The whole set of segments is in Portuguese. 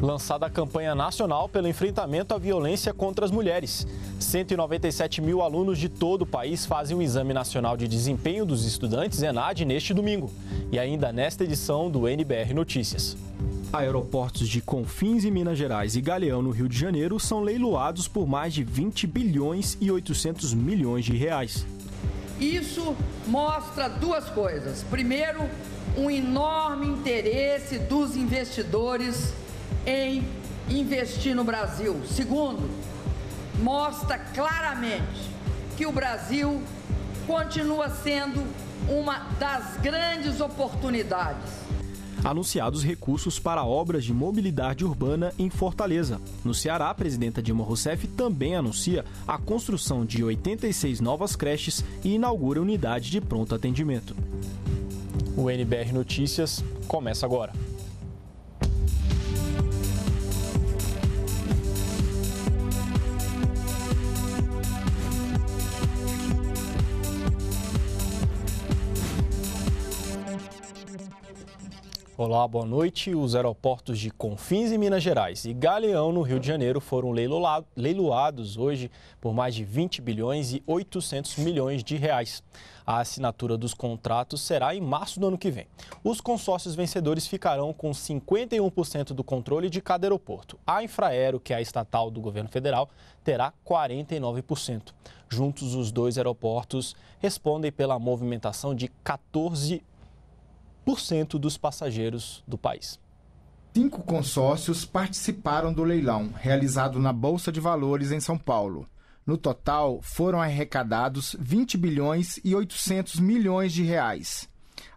lançada a campanha nacional pelo enfrentamento à violência contra as mulheres. 197 mil alunos de todo o país fazem o Exame Nacional de Desempenho dos Estudantes, ENAD, neste domingo. E ainda nesta edição do NBR Notícias. Aeroportos de Confins em Minas Gerais e Galeão no Rio de Janeiro são leiloados por mais de 20 bilhões e 800 milhões de reais. Isso mostra duas coisas. Primeiro, um enorme interesse dos investidores em investir no Brasil. Segundo, mostra claramente que o Brasil continua sendo uma das grandes oportunidades anunciados recursos para obras de mobilidade urbana em Fortaleza. No Ceará, a presidenta Dilma Rousseff também anuncia a construção de 86 novas creches e inaugura unidade de pronto atendimento. O NBR Notícias começa agora. Olá, boa noite. Os aeroportos de Confins em Minas Gerais e Galeão, no Rio de Janeiro, foram leiloados hoje por mais de 20 bilhões e 800 milhões de reais. A assinatura dos contratos será em março do ano que vem. Os consórcios vencedores ficarão com 51% do controle de cada aeroporto. A Infraero, que é a estatal do governo federal, terá 49%. Juntos, os dois aeroportos respondem pela movimentação de 14 40% dos passageiros do país. Cinco consórcios participaram do leilão, realizado na Bolsa de Valores em São Paulo. No total, foram arrecadados 20 bilhões e 800 milhões de reais.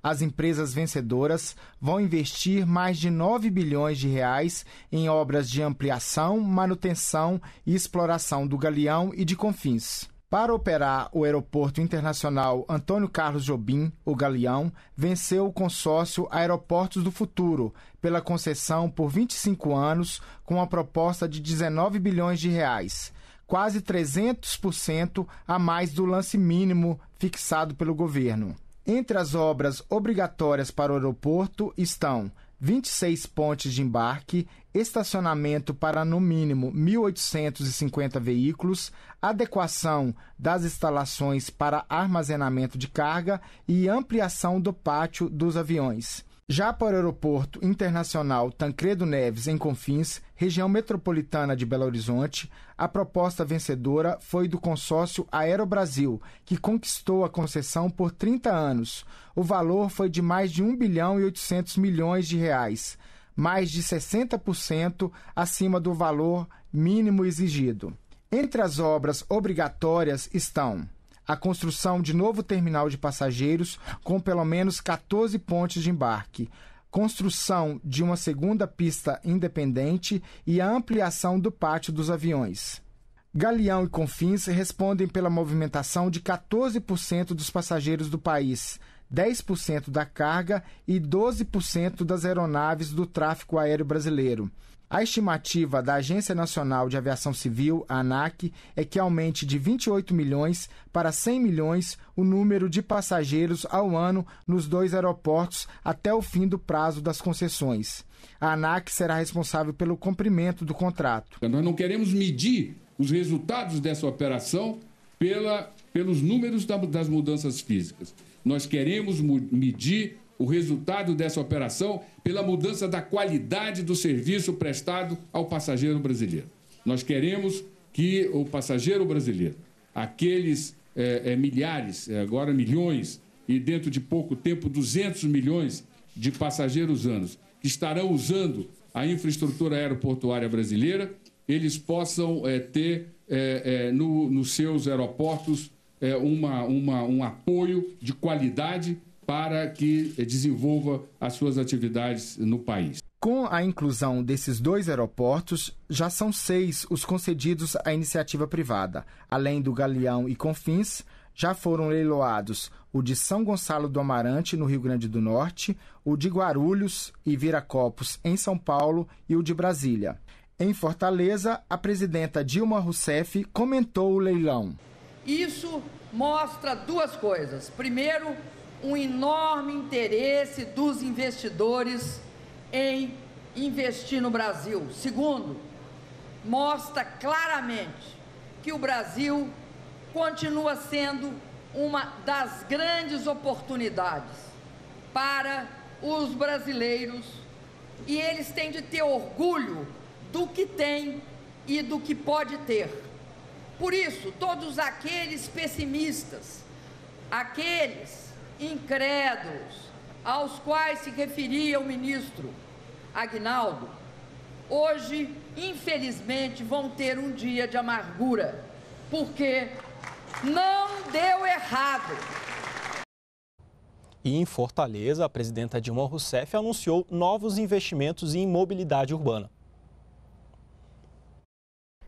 As empresas vencedoras vão investir mais de 9 bilhões de reais em obras de ampliação, manutenção e exploração do galeão e de confins. Para operar o Aeroporto Internacional Antônio Carlos Jobim, o Galeão, venceu o consórcio Aeroportos do Futuro pela concessão por 25 anos com uma proposta de 19 bilhões de reais, quase 300% a mais do lance mínimo fixado pelo governo. Entre as obras obrigatórias para o aeroporto estão 26 pontes de embarque, estacionamento para no mínimo 1.850 veículos, adequação das instalações para armazenamento de carga e ampliação do pátio dos aviões. Já para o Aeroporto Internacional Tancredo Neves, em Confins, região metropolitana de Belo Horizonte, a proposta vencedora foi do consórcio Aerobrasil, que conquistou a concessão por 30 anos. O valor foi de mais de 1 bilhão e 800 milhões de reais, mais de 60% acima do valor mínimo exigido. Entre as obras obrigatórias estão a construção de novo terminal de passageiros com pelo menos 14 pontes de embarque, construção de uma segunda pista independente e a ampliação do pátio dos aviões. Galeão e Confins respondem pela movimentação de 14% dos passageiros do país, 10% da carga e 12% das aeronaves do tráfego aéreo brasileiro. A estimativa da Agência Nacional de Aviação Civil, ANAC, é que aumente de 28 milhões para 100 milhões o número de passageiros ao ano nos dois aeroportos até o fim do prazo das concessões. A ANAC será responsável pelo cumprimento do contrato. Nós não queremos medir os resultados dessa operação pela, pelos números das mudanças físicas. Nós queremos medir o resultado dessa operação pela mudança da qualidade do serviço prestado ao passageiro brasileiro. Nós queremos que o passageiro brasileiro, aqueles é, é, milhares, é, agora milhões, e dentro de pouco tempo 200 milhões de passageiros anos, que estarão usando a infraestrutura aeroportuária brasileira, eles possam é, ter é, é, no, nos seus aeroportos uma, uma, um apoio de qualidade para que desenvolva as suas atividades no país. Com a inclusão desses dois aeroportos, já são seis os concedidos à iniciativa privada. Além do Galeão e Confins, já foram leiloados o de São Gonçalo do Amarante, no Rio Grande do Norte, o de Guarulhos e Viracopos, em São Paulo, e o de Brasília. Em Fortaleza, a presidenta Dilma Rousseff comentou o leilão. Isso mostra duas coisas. Primeiro, um enorme interesse dos investidores em investir no Brasil. Segundo, mostra claramente que o Brasil continua sendo uma das grandes oportunidades para os brasileiros e eles têm de ter orgulho do que tem e do que pode ter. Por isso, todos aqueles pessimistas, aqueles incrédulos, aos quais se referia o ministro Agnaldo, hoje, infelizmente, vão ter um dia de amargura, porque não deu errado. E em Fortaleza, a presidenta Dilma Rousseff anunciou novos investimentos em mobilidade urbana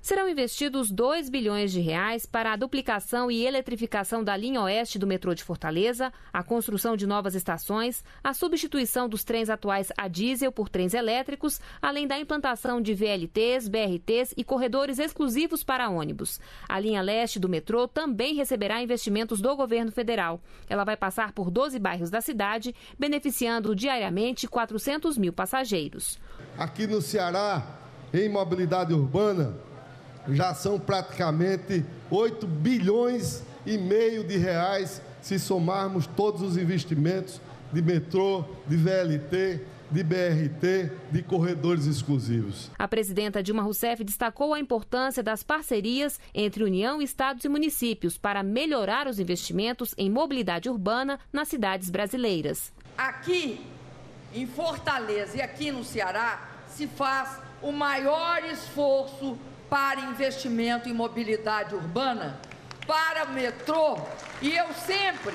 serão investidos 2 bilhões de reais para a duplicação e eletrificação da linha oeste do metrô de Fortaleza, a construção de novas estações, a substituição dos trens atuais a diesel por trens elétricos, além da implantação de VLTs, BRTs e corredores exclusivos para ônibus. A linha leste do metrô também receberá investimentos do governo federal. Ela vai passar por 12 bairros da cidade, beneficiando diariamente 400 mil passageiros. Aqui no Ceará, em mobilidade urbana, já são praticamente 8 bilhões e meio de reais se somarmos todos os investimentos de metrô, de VLT, de BRT, de corredores exclusivos. A presidenta Dilma Rousseff destacou a importância das parcerias entre União, estados e municípios para melhorar os investimentos em mobilidade urbana nas cidades brasileiras. Aqui em Fortaleza e aqui no Ceará se faz o maior esforço para investimento em mobilidade urbana, para metrô, e eu sempre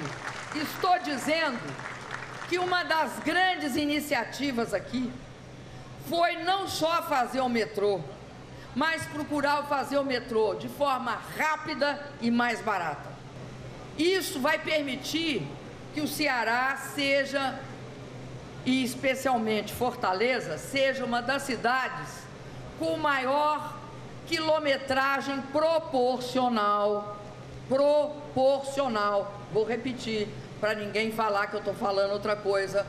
estou dizendo que uma das grandes iniciativas aqui foi não só fazer o metrô, mas procurar fazer o metrô de forma rápida e mais barata. Isso vai permitir que o Ceará seja, e especialmente Fortaleza, seja uma das cidades com maior quilometragem proporcional. Proporcional. Vou repetir para ninguém falar que eu estou falando outra coisa.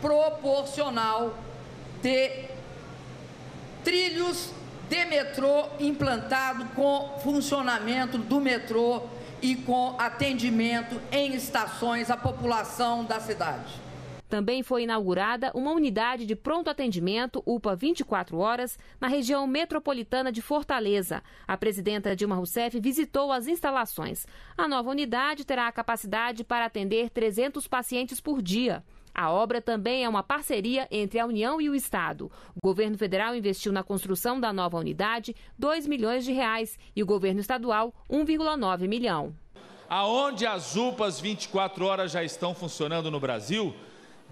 Proporcional de trilhos de metrô implantado com funcionamento do metrô e com atendimento em estações à população da cidade. Também foi inaugurada uma unidade de pronto atendimento, UPA 24 horas, na região metropolitana de Fortaleza. A presidenta Dilma Rousseff visitou as instalações. A nova unidade terá a capacidade para atender 300 pacientes por dia. A obra também é uma parceria entre a União e o Estado. O governo federal investiu na construção da nova unidade 2 milhões de reais e o governo estadual 1,9 milhão. Aonde as UPAs 24 horas já estão funcionando no Brasil,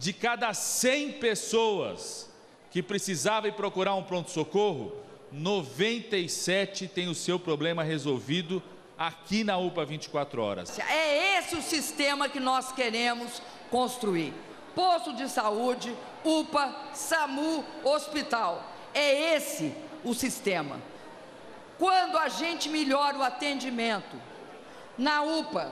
de cada 100 pessoas que precisavam procurar um pronto-socorro, 97 tem o seu problema resolvido aqui na UPA 24 horas. É esse o sistema que nós queremos construir. Posto de saúde, UPA, SAMU, hospital. É esse o sistema. Quando a gente melhora o atendimento na UPA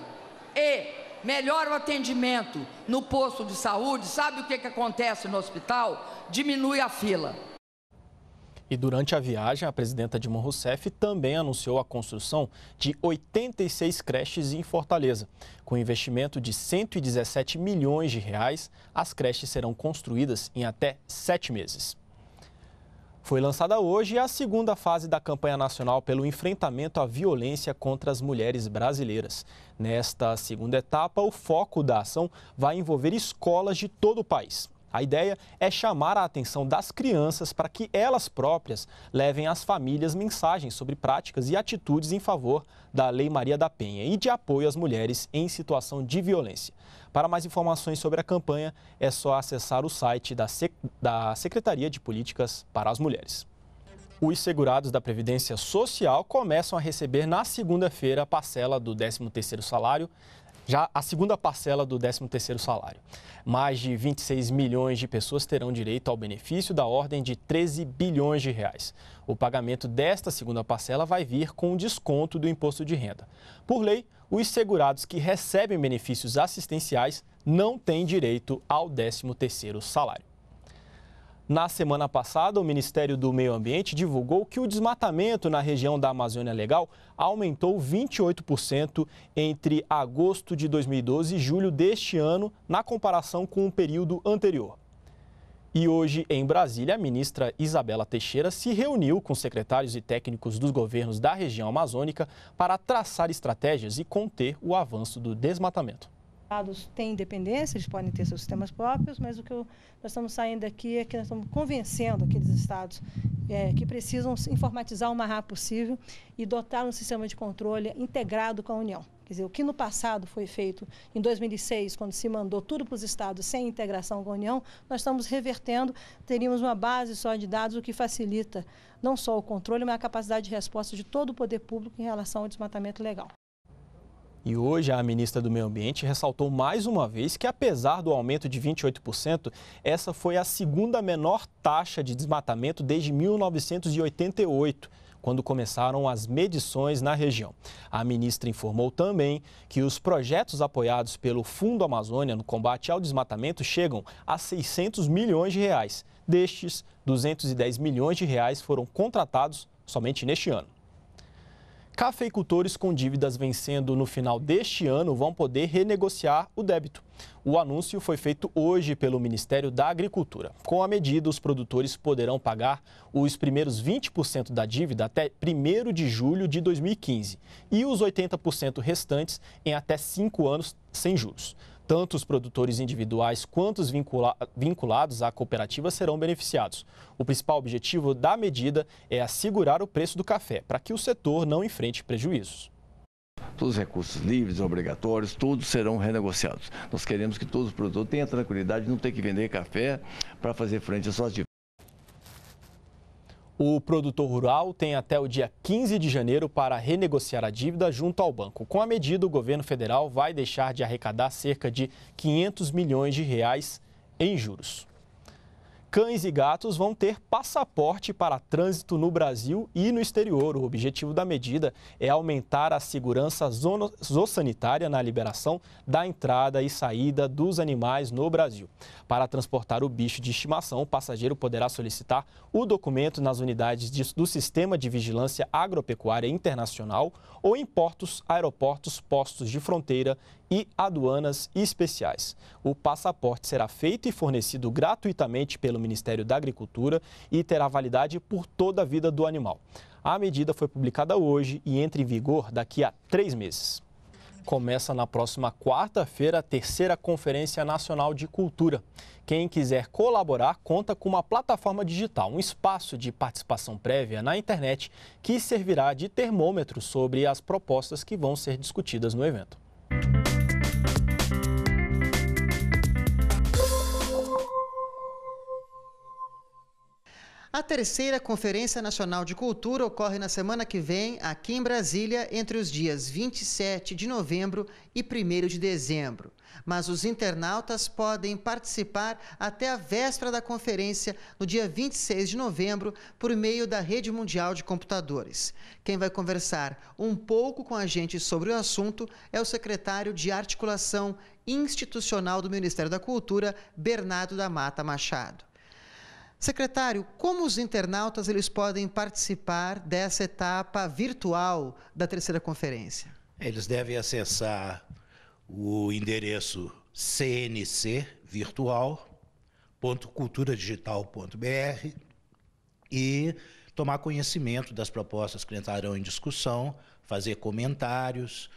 e melhora o atendimento no posto de saúde, sabe o que, que acontece no hospital? Diminui a fila. E durante a viagem, a presidenta Dilma Rousseff também anunciou a construção de 86 creches em Fortaleza. Com investimento de 117 milhões de reais, as creches serão construídas em até sete meses. Foi lançada hoje a segunda fase da campanha nacional pelo enfrentamento à violência contra as mulheres brasileiras. Nesta segunda etapa, o foco da ação vai envolver escolas de todo o país. A ideia é chamar a atenção das crianças para que elas próprias levem às famílias mensagens sobre práticas e atitudes em favor da Lei Maria da Penha e de apoio às mulheres em situação de violência. Para mais informações sobre a campanha, é só acessar o site da, Sec da Secretaria de Políticas para as Mulheres. Os segurados da Previdência Social começam a receber na segunda-feira a parcela do 13º salário já a segunda parcela do 13º salário. Mais de 26 milhões de pessoas terão direito ao benefício da ordem de 13 bilhões de reais. O pagamento desta segunda parcela vai vir com desconto do imposto de renda. Por lei, os segurados que recebem benefícios assistenciais não têm direito ao 13º salário. Na semana passada, o Ministério do Meio Ambiente divulgou que o desmatamento na região da Amazônia Legal aumentou 28% entre agosto de 2012 e julho deste ano, na comparação com o período anterior. E hoje, em Brasília, a ministra Isabela Teixeira se reuniu com secretários e técnicos dos governos da região amazônica para traçar estratégias e conter o avanço do desmatamento estados têm independência, eles podem ter seus sistemas próprios, mas o que eu, nós estamos saindo aqui é que nós estamos convencendo aqueles estados é, que precisam informatizar o mais rápido possível e dotar um sistema de controle integrado com a União. Quer dizer, o que no passado foi feito, em 2006, quando se mandou tudo para os estados sem integração com a União, nós estamos revertendo, teríamos uma base só de dados, o que facilita não só o controle, mas a capacidade de resposta de todo o poder público em relação ao desmatamento legal. E hoje a ministra do Meio Ambiente ressaltou mais uma vez que, apesar do aumento de 28%, essa foi a segunda menor taxa de desmatamento desde 1988 quando começaram as medições na região. A ministra informou também que os projetos apoiados pelo Fundo Amazônia no combate ao desmatamento chegam a 600 milhões de reais. Destes, 210 milhões de reais foram contratados somente neste ano. Cafeicultores com dívidas vencendo no final deste ano vão poder renegociar o débito. O anúncio foi feito hoje pelo Ministério da Agricultura. Com a medida, os produtores poderão pagar os primeiros 20% da dívida até 1 de julho de 2015 e os 80% restantes em até 5 anos sem juros. Tanto os produtores individuais quanto os vincula vinculados à cooperativa serão beneficiados. O principal objetivo da medida é assegurar o preço do café, para que o setor não enfrente prejuízos todos os recursos livres, obrigatórios, todos serão renegociados. Nós queremos que todos os produtores tenham tranquilidade de não ter que vender café para fazer frente às suas dívidas. O produtor rural tem até o dia 15 de janeiro para renegociar a dívida junto ao banco. Com a medida, o governo federal vai deixar de arrecadar cerca de 500 milhões de reais em juros cães e gatos vão ter passaporte para trânsito no Brasil e no exterior. O objetivo da medida é aumentar a segurança zoossanitária na liberação da entrada e saída dos animais no Brasil. Para transportar o bicho de estimação, o passageiro poderá solicitar o documento nas unidades do Sistema de Vigilância Agropecuária Internacional ou em portos, aeroportos, postos de fronteira e aduanas especiais. O passaporte será feito e fornecido gratuitamente pelo Ministério da Agricultura e terá validade por toda a vida do animal. A medida foi publicada hoje e entra em vigor daqui a três meses. Começa na próxima quarta-feira a terceira Conferência Nacional de Cultura. Quem quiser colaborar conta com uma plataforma digital, um espaço de participação prévia na internet que servirá de termômetro sobre as propostas que vão ser discutidas no evento. you A terceira Conferência Nacional de Cultura ocorre na semana que vem, aqui em Brasília, entre os dias 27 de novembro e 1 de dezembro. Mas os internautas podem participar até a véspera da conferência, no dia 26 de novembro, por meio da Rede Mundial de Computadores. Quem vai conversar um pouco com a gente sobre o assunto é o secretário de Articulação Institucional do Ministério da Cultura, Bernardo da Mata Machado. Secretário, como os internautas eles podem participar dessa etapa virtual da terceira conferência? Eles devem acessar o endereço cncvirtual.culturadigital.br e tomar conhecimento das propostas que entrarão em discussão, fazer comentários,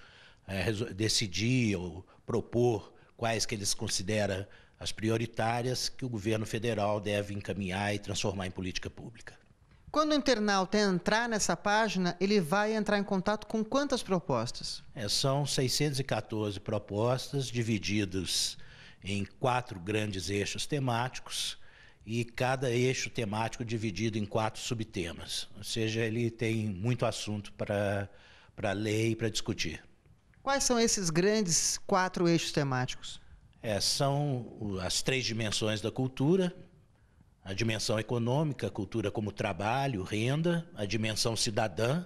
é, decidir ou propor quais que eles consideram as prioritárias que o governo federal deve encaminhar e transformar em política pública. Quando o internauta entrar nessa página, ele vai entrar em contato com quantas propostas? É, são 614 propostas divididas em quatro grandes eixos temáticos e cada eixo temático dividido em quatro subtemas. Ou seja, ele tem muito assunto para ler e para discutir. Quais são esses grandes quatro eixos temáticos? É, são as três dimensões da cultura: a dimensão econômica, a cultura como trabalho, renda, a dimensão cidadã,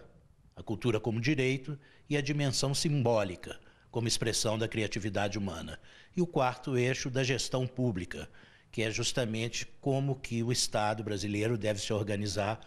a cultura como direito, e a dimensão simbólica, como expressão da criatividade humana. E o quarto eixo da gestão pública, que é justamente como que o Estado brasileiro deve se organizar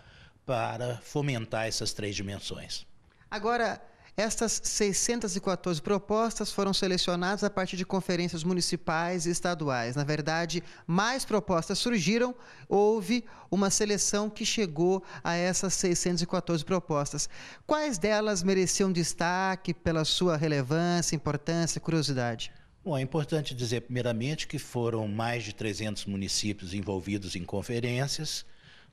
para fomentar essas três dimensões. Agora, estas 614 propostas foram selecionadas a partir de conferências municipais e estaduais. Na verdade, mais propostas surgiram, houve uma seleção que chegou a essas 614 propostas. Quais delas mereciam destaque pela sua relevância, importância, curiosidade? Bom, é importante dizer, primeiramente, que foram mais de 300 municípios envolvidos em conferências.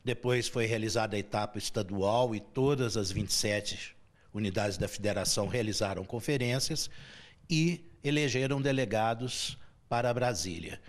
Depois foi realizada a etapa estadual e todas as 27 unidades da federação realizaram conferências e elegeram delegados para Brasília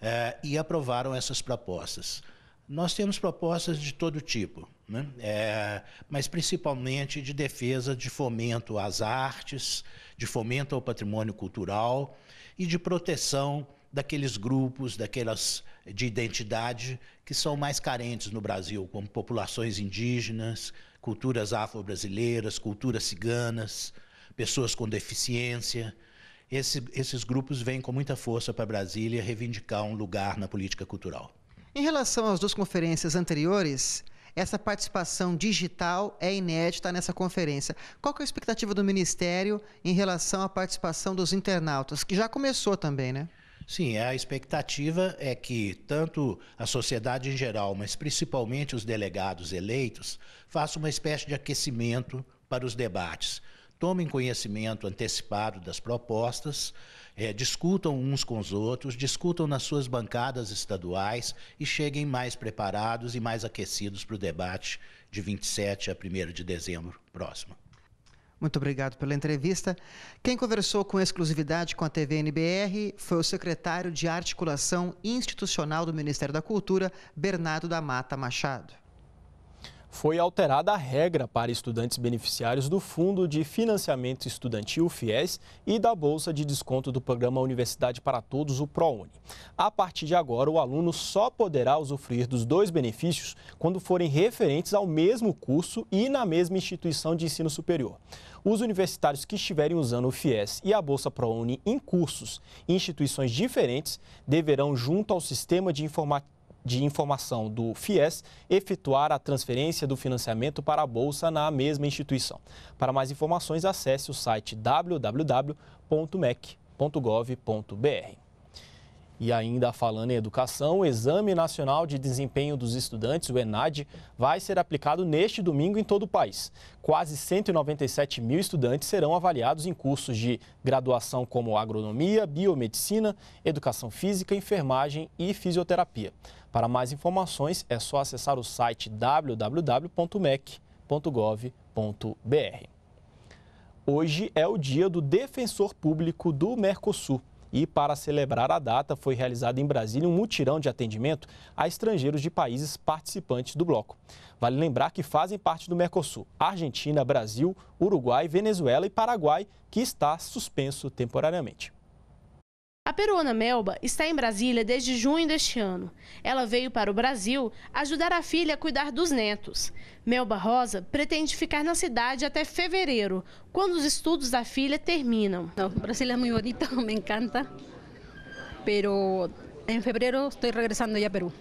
eh, e aprovaram essas propostas. Nós temos propostas de todo tipo, né? Eh, mas principalmente de defesa, de fomento às artes, de fomento ao patrimônio cultural e de proteção daqueles grupos, daquelas de identidade que são mais carentes no Brasil, como populações indígenas, culturas afro-brasileiras, culturas ciganas, pessoas com deficiência. Esse, esses grupos vêm com muita força para Brasília reivindicar um lugar na política cultural. Em relação às duas conferências anteriores, essa participação digital é inédita nessa conferência. Qual é a expectativa do Ministério em relação à participação dos internautas, que já começou também, né? Sim, a expectativa é que tanto a sociedade em geral, mas principalmente os delegados eleitos, façam uma espécie de aquecimento para os debates. Tomem conhecimento antecipado das propostas, é, discutam uns com os outros, discutam nas suas bancadas estaduais e cheguem mais preparados e mais aquecidos para o debate de 27 a 1 de dezembro próximo. Muito obrigado pela entrevista. Quem conversou com exclusividade com a TV NBR foi o secretário de Articulação Institucional do Ministério da Cultura, Bernardo da Mata Machado foi alterada a regra para estudantes beneficiários do Fundo de Financiamento Estudantil, FIES, e da Bolsa de Desconto do Programa Universidade para Todos, o ProUni. A partir de agora, o aluno só poderá usufruir dos dois benefícios quando forem referentes ao mesmo curso e na mesma instituição de ensino superior. Os universitários que estiverem usando o FIES e a Bolsa ProUni em cursos e instituições diferentes deverão, junto ao sistema de informática, de informação do FIES efetuar a transferência do financiamento para a Bolsa na mesma instituição. Para mais informações, acesse o site www.mec.gov.br. E ainda falando em educação, o Exame Nacional de Desempenho dos Estudantes, o ENAD, vai ser aplicado neste domingo em todo o país. Quase 197 mil estudantes serão avaliados em cursos de graduação como agronomia, biomedicina, educação física, enfermagem e fisioterapia. Para mais informações, é só acessar o site www.mec.gov.br. Hoje é o dia do defensor público do Mercosul. E para celebrar a data, foi realizado em Brasília um mutirão de atendimento a estrangeiros de países participantes do bloco. Vale lembrar que fazem parte do Mercosul Argentina, Brasil, Uruguai, Venezuela e Paraguai, que está suspenso temporariamente peruana Melba está em Brasília desde junho deste ano. Ela veio para o Brasil ajudar a filha a cuidar dos netos. Melba Rosa pretende ficar na cidade até fevereiro, quando os estudos da filha terminam. O Brasil é muito bonito, me encanta, pero em fevereiro estou regressando já ao Peru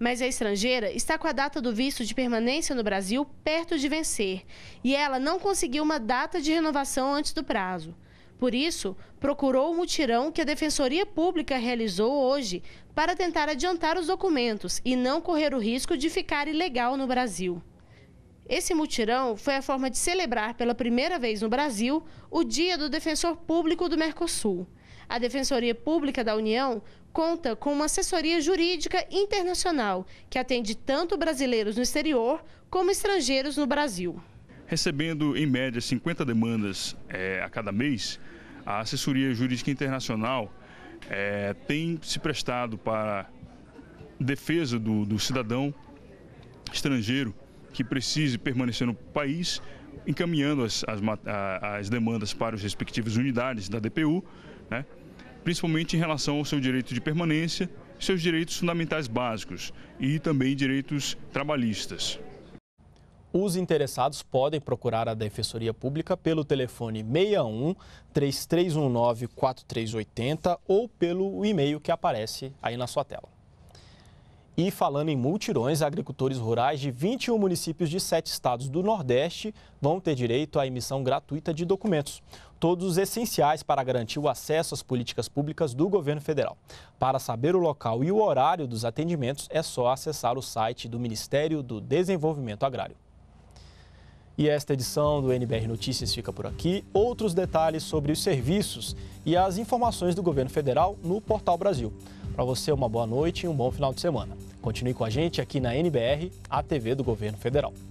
mas a estrangeira está com a data do visto de permanência no Brasil perto de vencer e ela não conseguiu uma data de renovação antes do prazo. Por isso, procurou o mutirão que a Defensoria Pública realizou hoje para tentar adiantar os documentos e não correr o risco de ficar ilegal no Brasil. Esse mutirão foi a forma de celebrar pela primeira vez no Brasil o Dia do Defensor Público do Mercosul. A Defensoria Pública da União conta com uma assessoria jurídica internacional que atende tanto brasileiros no exterior como estrangeiros no Brasil recebendo em média 50 demandas é, a cada mês, a assessoria jurídica internacional é, tem se prestado para defesa do, do cidadão estrangeiro que precise permanecer no país, encaminhando as, as, as demandas para as respectivas unidades da DPU, né, principalmente em relação ao seu direito de permanência, seus direitos fundamentais básicos e também direitos trabalhistas. Os interessados podem procurar a Defensoria Pública pelo telefone 61 3319 4380 ou pelo e-mail que aparece aí na sua tela. E falando em multirões, agricultores rurais de 21 municípios de 7 estados do Nordeste vão ter direito à emissão gratuita de documentos, todos essenciais para garantir o acesso às políticas públicas do governo federal. Para saber o local e o horário dos atendimentos, é só acessar o site do Ministério do Desenvolvimento Agrário. E esta edição do NBR Notícias fica por aqui. Outros detalhes sobre os serviços e as informações do governo federal no Portal Brasil. Para você, uma boa noite e um bom final de semana. Continue com a gente aqui na NBR, a TV do Governo Federal.